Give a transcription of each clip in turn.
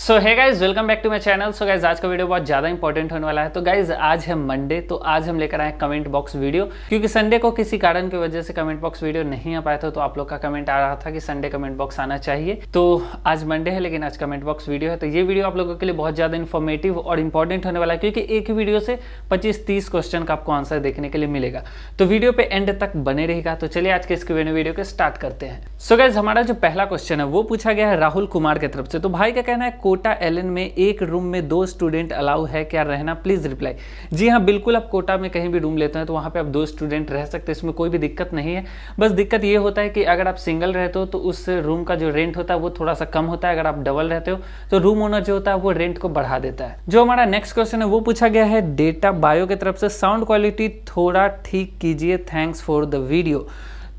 so hi guys welcome back to my channel so guys आज का video बहुत ज़्यादा इंपॉर्टेंट होने वाला है तो गाइज आज है मंडे तो आज हम लेकर आए कमेंट बॉक्स वीडियो क्योंकि संडे को किसी कारण की वजह से कमेंट बॉक्स वीडियो नहीं आ पाया था तो आप लोग का कमेंट आ रहा था कि संडे कमेंट बॉक्स आना चाहिए तो आज मंडे है लेकिन आज कमेंट बॉक्स वीडियो है तो ये वीडियो आप लोगों के लिए बहुत ज़्यादा इन्फॉर्मेटिव और इंपॉर्टेंट होने वाला है क्योंकि एक ही वीडियो से पच्चीस तीस क्वेश्चन का आपको आंसर देखने के लिए मिलेगा तो वीडियो पे एंड तक बने रहेगा तो चलिए आज के इसके वीडियो के स्टार्ट करते हैं सो गाइज हमारा जो पहला क्वेश्चन है वो पूछा गया है राहुल कुमार की तरफ से तो भाई का कहना है कोटा एलन में एक रूम में दो स्टूडेंट अलाउ है क्या रहना प्लीज़ रिप्लाई जी हाँ बिल्कुल आप कोटा में कहीं भी रूम लेते हैं तो वहां पे आप दो स्टूडेंट रह सकते हैं इसमें कोई भी दिक्कत नहीं है बस दिक्कत ये होता है कि अगर आप सिंगल रहते हो तो उस रूम का जो रेंट होता है वो थोड़ा सा कम होता है अगर आप डबल रहते हो तो रूम ओनर जो होता है वो रेंट को बढ़ा देता है जो हमारा नेक्स्ट क्वेश्चन है वो पूछा गया है डेटा बायो की तरफ से साउंड क्वालिटी थोड़ा ठीक कीजिए थैंक्स फॉर द वीडियो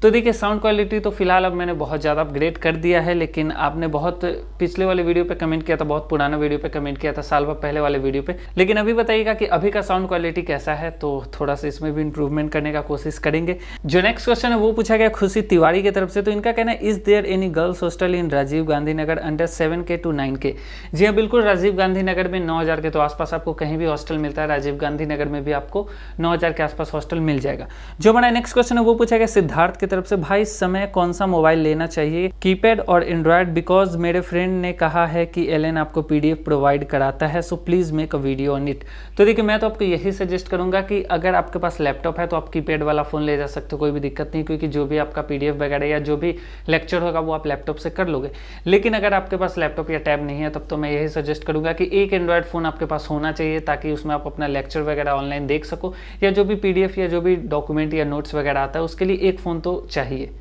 तो देखिए साउंड क्वालिटी तो फिलहाल अब मैंने बहुत ज़्यादा अपग्रेड कर दिया है लेकिन आपने बहुत पिछले वाले वीडियो पे कमेंट किया था बहुत पुराना वीडियो पे कमेंट किया था साल भर पहले वाले वीडियो पे लेकिन अभी बताइएगा कि अभी का साउंड क्वालिटी कैसा है तो थोड़ा सा इसमें भी इंप्रूवमेंट करने का कोशिश करेंगे जो नेक्स्ट क्वेश्चन है वो पूछा गया खुशी तिवारी की तरफ से तो इनका कहना है is there any girls hostel in Rajiv Gandhi Nagar under seven K two nine K जी हाँ बिल्कुल राजीव गांधी नगर में नौ के तो आसपास आपको कहीं भी हॉस्टल मिलता है राजीव गांधी नगर में भी आपको नौ के आसपास हॉस्टल मिल जाएगा जो हमारा नेक्स्ट क्वेश्चन है वो पूछा गया सिद्धार्थ के तरफ से भाई समय कौन सा मोबाइल लेना चाहिए कीपैड और एंड्रॉयड बिकॉज मेरे फ्रेंड ने कहा है कि एलन आपको पीडीएफ प्रोवाइड कराता है so please make a video on it तो देखिए मैं तो आपको यही सजेस्ट करूंगा कि अगर आपके पास लैपटॉप है तो आप कीपैड वाला फ़ोन ले जा सकते हो कोई भी दिक्कत नहीं क्योंकि जो भी आपका पी वगैरह या जो भी लेक्चर होगा वो आप लैपटॉप से कर लोगे लेकिन अगर आपके पास लैपटॉप या टैब नहीं है तब तो मैं यही सजेस्ट करूंगा कि एक एंड्रॉयड फ़ोन आपके पास होना चाहिए ताकि उसमें आप अपना लेक्चर वगैरह ऑनलाइन देख सको या जो भी पीडीएफ या जो भी डॉक्यूमेंट या नोट्स वगैरह आता है उसके लिए एक फ़ोन तो चाहिए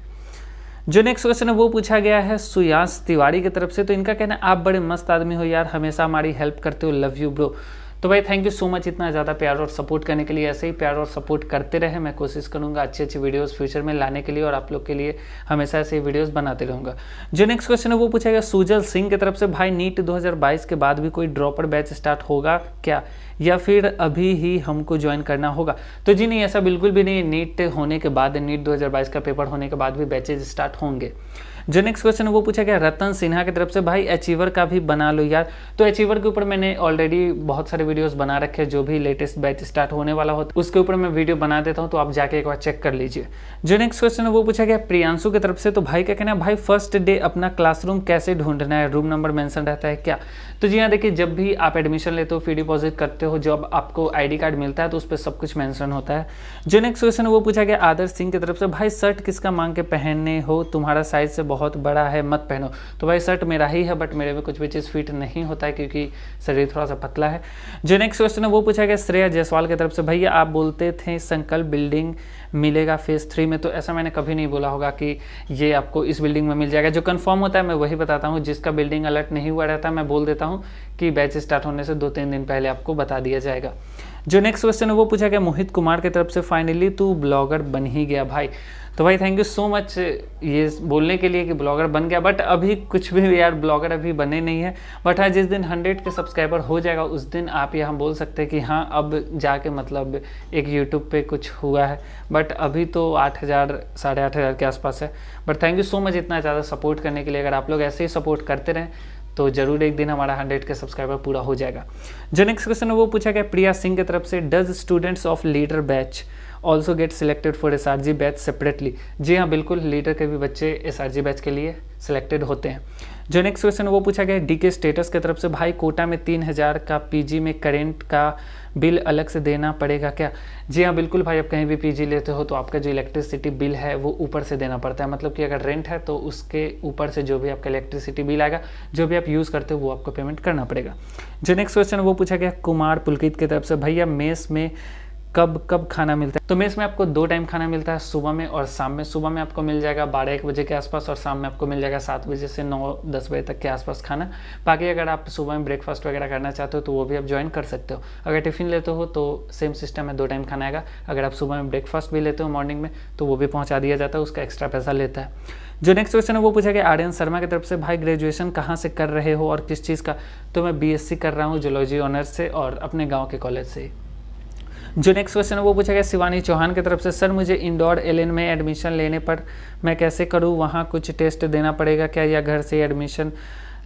जो नेक्स्ट क्वेश्चन है वो पूछा गया है सुयास तिवारी की तरफ से तो इनका कहना आप बड़े मस्त आदमी हो यार हमेशा हमारी हेल्प करते हो लव यू ब्रो तो भाई थैंक यू सो मच इतना ज़्यादा प्यार और सपोर्ट करने के लिए ऐसे ही प्यार और सपोर्ट करते रहे मैं कोशिश करूँगा अच्छे अच्छी वीडियोज़ फ्यूचर में लाने के लिए और आप लोग के लिए हमेशा ऐसे ही वीडियोज़ बनाते रहूँगा जो नेक्स्ट क्वेश्चन है वो पूछा गया सुजल सिंह की तरफ से भाई नीट दो के बाद भी कोई ड्रॉपर बैच स्टार्ट होगा क्या या फिर अभी ही हमको ज्वाइन करना होगा तो जी नहीं ऐसा बिल्कुल भी नहीं नीट होने के बाद नीट 2022 का पेपर होने के बाद भी बैचेज स्टार्ट होंगे जो नेक्स्ट क्वेश्चन है वो पूछा गया रतन सिन्हा की तरफ से भाई अचीवर का भी बना लो यार तो अचीवर के ऊपर मैंने ऑलरेडी बहुत सारे वीडियोस बना रखे जो भी लेटेस्ट बैच स्टार्ट होने वाला हो उसके ऊपर मैं वीडियो बना देता हूँ तो आप जाके एक बार चेक कर लीजिए जो नेक्स्ट क्वेश्चन है वो पूछा गया प्रियांशु की तरफ से तो भाई का कहना है भाई फर्स्ट डे अपना क्लासरूम कैसे ढूंढना है रूम नंबर मैंसन रहता है क्या तो जी हाँ देखिए जब भी आप एडमिशन लेते हो फी डिपॉजिट करते हो जब आपको आईडी कार्ड मिलता है तो उस पर सब कुछ मेंशन होता है जो नेक्स्ट क्वेश्चन है वो पूछा गया आदर्श सिंह की तरफ से भाई शर्ट किसका मांग के पहनने हो तुम्हारा साइज से बहुत बड़ा है मत पहनो तो भाई शर्ट मेरा ही है बट मेरे में कुछ भी चीज़ फिट नहीं होता है क्योंकि शरीर थोड़ा सा पतला है जो नेक्स्ट क्वेश्चन है वो पूछा गया श्रेया जायसवाल की तरफ से भैया आप बोलते थे संकल्प बिल्डिंग मिलेगा फेज़ थ्री में तो ऐसा मैंने कभी नहीं बोला होगा कि ये आपको इस बिल्डिंग में मिल जाएगा जो कन्फर्म होता है मैं वही बताता हूँ जिसका बिल्डिंग अलर्ट नहीं हुआ रहता मैं बोल देता हूँ कि बैच स्टार्ट होने से दो तीन दिन पहले आपको बता दिया जाएगा जो नेक्स्ट क्वेश्चन है वो पूछा गया मोहित कुमार की तरफ से फाइनली तू ब्लॉगर बन ही गया भाई तो भाई थैंक यू सो मच ये बोलने के लिए कि ब्लॉगर बन गया बट अभी कुछ भी यार ब्लॉगर अभी बने नहीं है बट हाँ जिस दिन हंड्रेड के सब्सक्राइबर हो जाएगा उस दिन आप यहाँ बोल सकते हैं कि हाँ अब जाके मतलब एक यूट्यूब पे कुछ हुआ है बट अभी तो आठ हज़ार साढ़े आठ हज़ार के आसपास है but thank you so much इतना ज़्यादा सपोर्ट करने के लिए अगर आप लोग ऐसे ही सपोर्ट करते रहें तो जरूर एक दिन हमारा हंड्रेड के सब्सक्राइबर पूरा हो जाएगा जो नेक्स्ट क्वेश्चन है वो पूछा गया प्रिया सिंह की तरफ से does students of leader batch also get selected for S R G batch separately जी हाँ बिल्कुल लीडर के भी बच्चे एस आर जी बैच के लिए सिलेक्टेड होते हैं जो नेक्स्ट क्वेश्चन वो पूछा गया डी के स्टेटस की तरफ से भाई कोटा में तीन हज़ार का पीजी में करेंट का बिल अलग से देना पड़ेगा क्या जी हाँ बिल्कुल भाई आप कहीं भी पीजी लेते हो तो आपका जो इलेक्ट्रिसिटी बिल है वो ऊपर से देना पड़ता है मतलब कि अगर रेंट है तो उसके ऊपर से जो भी आपका इलेक्ट्रिसिटी बिल आएगा जो भी आप यूज़ करते हो वो आपको पेमेंट करना पड़ेगा जो नेक्स्ट क्वेश्चन वो पूछा गया कुमार पुलकित की तरफ से भैया मेस में कब कब खाना मिलता है तो मेस में आपको दो टाइम खाना मिलता है सुबह में और शाम में सुबह में आपको मिल जाएगा बारह एक बजे के आसपास और शाम में आपको मिल जाएगा सात बजे से नौ दस बजे तक के आसपास खाना बाकी अगर आप सुबह में ब्रेकफास्ट वगैरह करना चाहते हो तो वो भी आप ज्वाइन कर सकते हो अगर टिफिन लेते हो तो सेम सिस्टम है दो टाइम खाना आएगा अगर आप सुबह में ब्रेकफास्ट भी लेते हो मॉर्निंग में तो वो भी पहुँचा दिया जाता है उसका एक्स्ट्रा पैसा लेता है जो नेक्स्ट क्वेश्चन है वो पूछा कि आर्यन शर्मा की तरफ से भाई ग्रेजुएशन कहाँ से कर रहे हो और किस चीज़ का तो मैं बीएससी कर रहा हूँ जोलॉजी ऑनर्स से और अपने गाँव के कॉलेज से जो नेक्स्ट क्वेश्चन है वो पूछा गया शिवानी चौहान की तरफ से सर मुझे इंडोर एल में एडमिशन लेने पर मैं कैसे करूँ वहाँ कुछ टेस्ट देना पड़ेगा क्या या घर से एडमिशन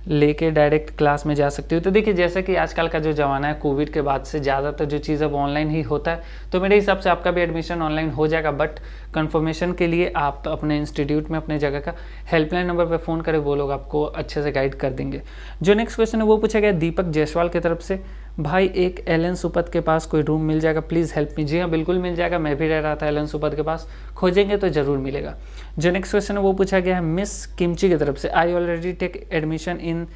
लेके डायरेक्ट क्लास में जा सकती हूँ तो देखिए जैसे कि आजकल का जो ज़माना है कोविड के बाद से ज़्यादातर जो चीज़ अब ऑनलाइन ही होता है तो मेरे हिसाब से आपका भी एडमिशन ऑनलाइन हो जाएगा बट कंफर्मेशन के लिए आप अपने इंस्टीट्यूट में अपने जगह का हेल्पलाइन नंबर पर फ़ोन करें वो लोग आपको अच्छे से गाइड कर देंगे जो नेक्स्ट क्वेश्चन है वो पूछा गया दीपक जायसवाल की तरफ से भाई एक एलन सुपथ के पास कोई रूम मिल जाएगा प्लीज़ हेल्प मी जी हाँ बिल्कुल मिल जाएगा मैं भी रह रहा था एलन सुपथ के पास खोजेंगे तो ज़रूर मिलेगा जो नेक्स्ट क्वेश्चन है वो पूछा गया है मिस किमची की तरफ से I already take admission in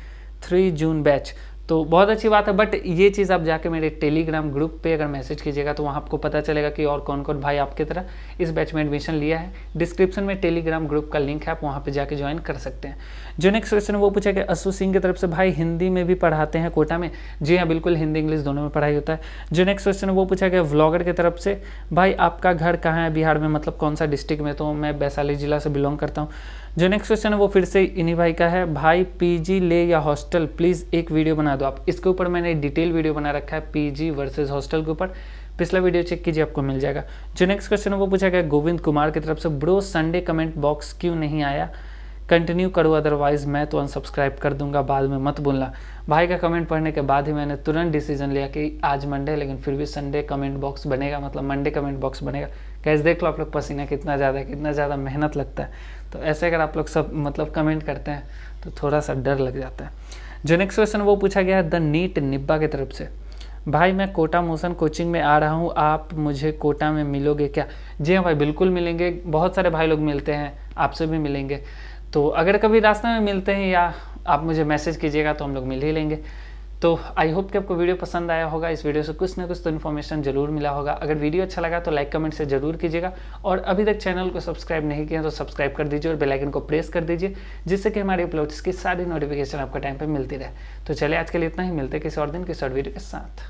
three June batch तो बहुत अच्छी बात है बट ये चीज़ आप जाके मेरे टेलीग्राम ग्रुप पे अगर मैसेज कीजिएगा तो वहाँ आपको पता चलेगा कि और कौन कौन भाई आपके तरह इस बैच में एडमिशन लिया है डिस्क्रिप्शन में टेलीग्राम ग्रुप का लिंक है आप वहाँ पे जाके ज्वाइन कर सकते हैं जो नेक्स्ट क्वेश्चन वो पूछा कि असू सिंह की तरफ से भाई हिंदी में भी पढ़ाते हैं कोटा में जी हाँ बिल्कुल हिंदी इंग्लिश दोनों में पढ़ाई होता है जो नेक्स्ट क्वेश्चन वो पूछा गया व्लॉगर की तरफ से भाई आपका घर कहाँ है बिहार में मतलब कौन सा डिस्ट्रिक्ट में तो मैं वैशाली जिला से बिलोंग करता हूँ जो नेक्स्ट क्वेश्चन है वो फिर से इन्हीं भाई का है भाई पीजी ले या हॉस्टल प्लीज़ एक वीडियो बना दो आप इसके ऊपर मैंने डिटेल वीडियो बना रखा है पीजी वर्सेस हॉस्टल के ऊपर पिछला वीडियो चेक कीजिए आपको मिल जाएगा जो नेक्स्ट क्वेश्चन है वो पूछा गया गोविंद कुमार की तरफ से ब्रो संडे कमेंट बॉक्स क्यों नहीं आया कंटिन्यू करो अदरवाइज मैं तो अनसब्सक्राइब कर दूंगा बाद में मत बोलना भाई का कमेंट पढ़ने के बाद ही मैंने तुरंत डिसीजन लिया कि आज मंडे लेकिन फिर भी संडे कमेंट बॉक्स बनेगा मतलब मंडे कमेंट बॉक्स बनेगा कैसे देख लो आप लोग पसीना कितना ज़्यादा कितना ज़्यादा मेहनत लगता है तो ऐसे अगर आप लोग सब मतलब कमेंट करते हैं तो थोड़ा सा डर लग जाता है जो नेक्स्ट क्वेश्चन वो पूछा गया है द नीट निब्बा की तरफ से भाई मैं कोटा मोशन कोचिंग में आ रहा हूँ आप मुझे कोटा में मिलोगे क्या जी हाँ भाई बिल्कुल मिलेंगे बहुत सारे भाई लोग मिलते हैं आपसे भी मिलेंगे तो अगर कभी रास्ते में मिलते हैं या आप मुझे मैसेज कीजिएगा तो हम लोग मिल ही लेंगे तो आई होप कि आपको वीडियो पसंद आया होगा इस वीडियो से कुछ ना कुछ तो इन्फॉर्मेशन जरूर मिला होगा अगर वीडियो अच्छा लगा तो लाइक कमेंट से जरूर कीजिएगा और अभी तक चैनल को सब्सक्राइब नहीं किया तो सब्सक्राइब कर दीजिए और बेल आइकन को प्रेस कर दीजिए जिससे कि हमारे अपलोड्स की सारी नोटिफिकेशन आपको टाइम पर मिलती रहे तो चले आज के लिए इतना ही मिलते किसी और दिन किसी और वीडियो के साथ